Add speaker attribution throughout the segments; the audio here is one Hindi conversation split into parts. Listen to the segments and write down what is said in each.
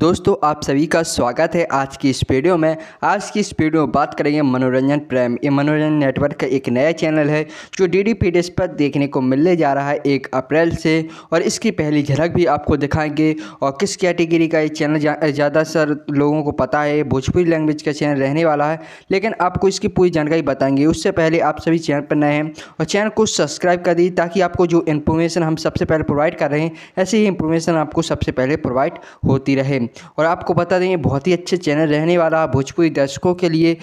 Speaker 1: दोस्तों आप सभी का स्वागत है आज की इस वीडियो में आज की इस वीडियो में बात करेंगे मनोरंजन प्रेम ये मनोरंजन नेटवर्क का एक नया चैनल है जो डी डी पर देखने को मिलने जा रहा है एक अप्रैल से और इसकी पहली झलक भी आपको दिखाएंगे और किस कैटेगरी का ये चैनल ज़्यादा सर लोगों को पता है भोजपुरी लैंग्वेज का चैनल रहने वाला है लेकिन आपको इसकी पूरी जानकारी बताएंगे उससे पहले आप सभी चैनल पर नए हैं और चैनल को सब्सक्राइब कर दीजिए ताकि आपको जो इन्फॉर्मेशन हम सबसे पहले प्रोवाइड कर रहे हैं ऐसी ही इन्फॉर्मेशन आपको सबसे पहले प्रोवाइड होती रहे और आपको बता दें ये बहुत ही अच्छे चैनल रहने वाला है भोजपुरी दर्शकों के लिए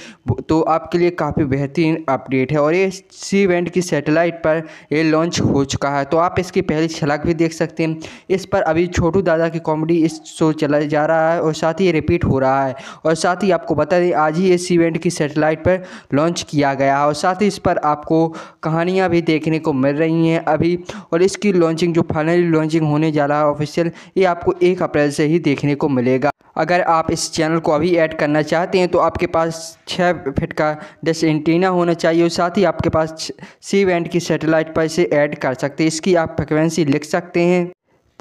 Speaker 1: तो आपके लिए काफ़ी बेहतरीन अपडेट है और ये सी बैंड की सेटेलाइट पर ये लॉन्च हो चुका है तो आप इसकी पहली छलक भी देख सकते हैं इस पर अभी छोटू दादा की कॉमेडी इस शो चला जा रहा है और साथ ही ये रिपीट हो रहा है और साथ ही आपको बता दें आज ही सी इवेंट की सेटेलाइट पर लॉन्च किया गया है और साथ ही इस पर आपको कहानियाँ भी देखने को मिल रही हैं अभी और इसकी लॉन्चिंग जो फाइनली लॉन्चिंग होने जा रहा है ऑफिशियल ये आपको एक अप्रैल से ही देखने को मिलेगा अगर आप इस चैनल को अभी ऐड करना चाहते हैं तो आपके पास छः फिट का डिश एंटीना होना चाहिए और साथ ही आपके पास सी बैंड की सैटेलाइट पर इसे ऐड कर सकते हैं इसकी आप फ्रिक्वेंसी लिख सकते हैं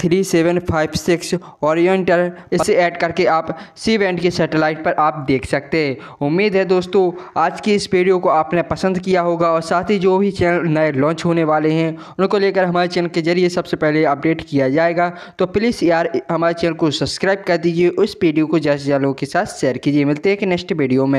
Speaker 1: थ्री सेवन फाइव सिक्स ओरिएंटर इसे ऐड करके आप सी बैंड के सैटेलाइट पर आप देख सकते हैं उम्मीद है दोस्तों आज की इस वीडियो को आपने पसंद किया होगा और साथ ही जो भी चैनल नए लॉन्च होने वाले हैं उनको लेकर हमारे चैनल के जरिए सबसे पहले अपडेट किया जाएगा तो प्लीज़ यार हमारे चैनल को सब्सक्राइब कर दीजिए उस वीडियो को जैसे लोगों के साथ शेयर कीजिए मिलते हैं कि नेक्स्ट वीडियो में